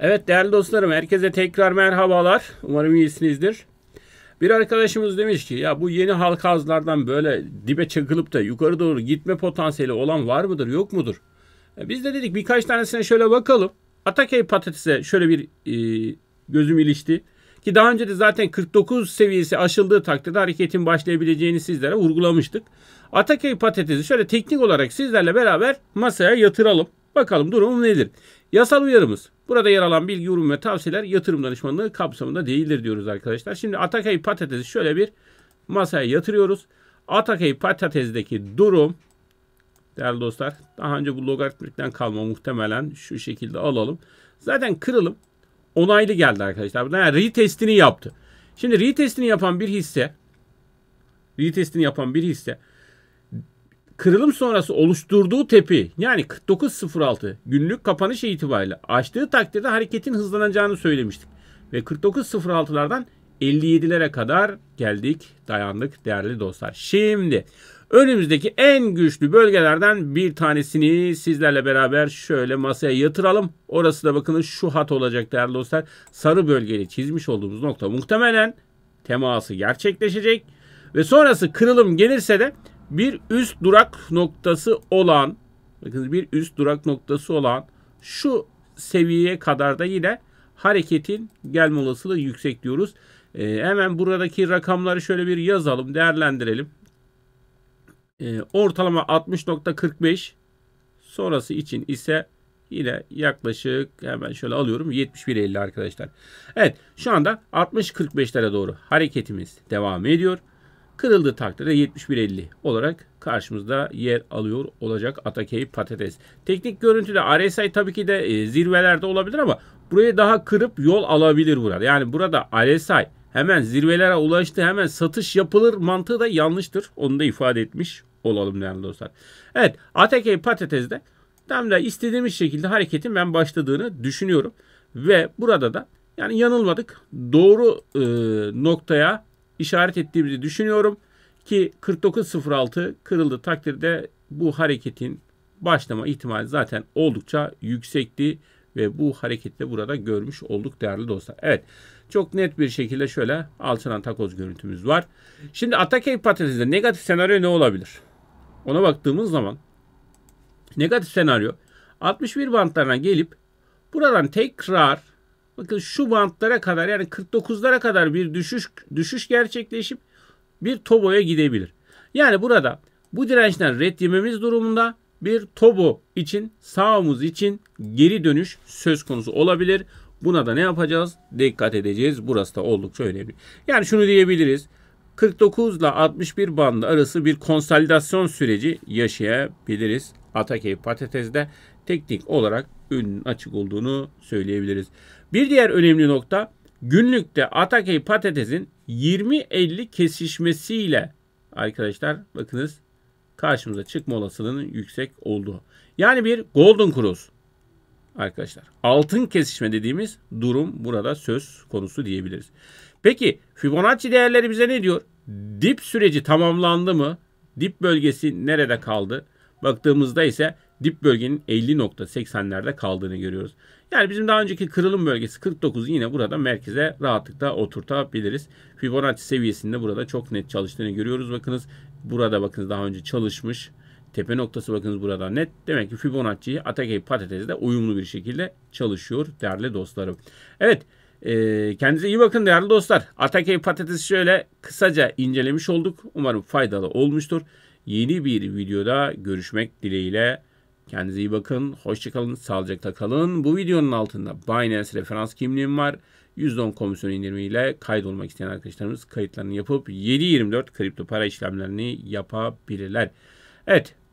Evet değerli dostlarım herkese tekrar merhabalar. Umarım iyisinizdir. Bir arkadaşımız demiş ki ya bu yeni halka azlardan böyle dibe çakılıp da yukarı doğru gitme potansiyeli olan var mıdır yok mudur? E, biz de dedik birkaç tanesine şöyle bakalım. Atakey patatese şöyle bir e, gözüm ilişti. Ki daha önce de zaten 49 seviyesi aşıldığı takdirde hareketin başlayabileceğini sizlere vurgulamıştık. Atakey patatesi şöyle teknik olarak sizlerle beraber masaya yatıralım. Bakalım durumu nedir? Yasal uyarımız Burada yer alan bilgi, yorum ve tavsiyeler yatırım danışmanlığı kapsamında değildir diyoruz arkadaşlar. Şimdi Atakay patatesi şöyle bir masaya yatırıyoruz. Atakay patatesdeki durum değerli dostlar daha önce bu logaritmikten kalma muhtemelen şu şekilde alalım. Zaten kırılım onaylı geldi arkadaşlar. Buradan yani retestini yaptı. Şimdi retestini yapan bir hisse retestini yapan bir hisse kırılım sonrası oluşturduğu tepi yani 49.06 günlük kapanış itibariyle açtığı takdirde hareketin hızlanacağını söylemiştik. Ve 49.06'lardan 57'lere kadar geldik dayandık değerli dostlar. Şimdi önümüzdeki en güçlü bölgelerden bir tanesini sizlerle beraber şöyle masaya yatıralım. Orası da bakın şu hat olacak değerli dostlar. Sarı bölgeyi çizmiş olduğumuz nokta muhtemelen teması gerçekleşecek. Ve sonrası kırılım gelirse de bir üst durak noktası olan bakın bir üst durak noktası olan şu seviyeye kadar da yine hareketin gelme olasılığı yüksek diyoruz. ee, hemen buradaki rakamları şöyle bir yazalım, değerlendirelim. ee, ortalama 60.45 sonrası için ise yine yaklaşık hemen şöyle alıyorum 71.50 arkadaşlar. Evet şu anda 60.45'lere doğru hareketimiz devam ediyor. Kırıldığı takdirde 71.50 olarak karşımızda yer alıyor olacak Atakey patates. Teknik görüntüde RSI tabii ki de e, zirvelerde olabilir ama burayı daha kırıp yol alabilir burada. Yani burada RSI hemen zirvelere ulaştı hemen satış yapılır mantığı da yanlıştır. Onu da ifade etmiş olalım değerli dostlar. Evet Atakey patatesde tam da istediğimiz şekilde hareketin ben başladığını düşünüyorum. Ve burada da yani yanılmadık. Doğru e, noktaya işaret ettiğimizi düşünüyorum ki 49.06 kırıldı takdirde bu hareketin başlama ihtimali zaten oldukça yüksekti ve bu harekette burada görmüş olduk değerli dostlar. Evet çok net bir şekilde şöyle alçalan takoz görüntümüz var. Şimdi Atakey patatesinde negatif senaryo ne olabilir? Ona baktığımız zaman negatif senaryo 61 bantlarına gelip buradan tekrar Bakın şu bantlara kadar yani 49'lara kadar bir düşüş düşüş gerçekleşip bir toboya gidebilir. Yani burada bu dirençten red yememiz durumunda bir tobo için sağımız için geri dönüş söz konusu olabilir. Buna da ne yapacağız? Dikkat edeceğiz. Burası da oldukça önemli. Yani şunu diyebiliriz. 49 ile 61 bandı arası bir konsolidasyon süreci yaşayabiliriz. Atakey patatesde teknik olarak önünün açık olduğunu söyleyebiliriz. Bir diğer önemli nokta günlükte Atakey patatesin 20-50 kesişmesiyle arkadaşlar bakınız karşımıza çıkma olasılığının yüksek olduğu. Yani bir golden cross arkadaşlar. Altın kesişme dediğimiz durum burada söz konusu diyebiliriz. Peki Fibonacci değerleri bize ne diyor? Dip süreci tamamlandı mı? Dip bölgesi nerede kaldı? Baktığımızda ise dip bölgenin 50.80'lerde kaldığını görüyoruz. Yani bizim daha önceki kırılım bölgesi 49 yine burada merkeze rahatlıkla oturtabiliriz. Fibonacci seviyesinde burada çok net çalıştığını görüyoruz. Bakınız burada bakınız daha önce çalışmış. Tepe noktası bakınız burada net. Demek ki Fibonacci Atakey patatesi de uyumlu bir şekilde çalışıyor değerli dostlarım. Evet e, kendinize iyi bakın değerli dostlar. Atakey patatesi şöyle kısaca incelemiş olduk. Umarım faydalı olmuştur. Yeni bir videoda görüşmek dileğiyle. Kendinize iyi bakın. Hoşçakalın. Sağlıcakla kalın. Bu videonun altında Binance referans kimliğim var. %10 komisyon indirimiyle kaydolmak isteyen arkadaşlarımız kayıtlarını yapıp 7-24 kripto para işlemlerini yapabilirler. Evet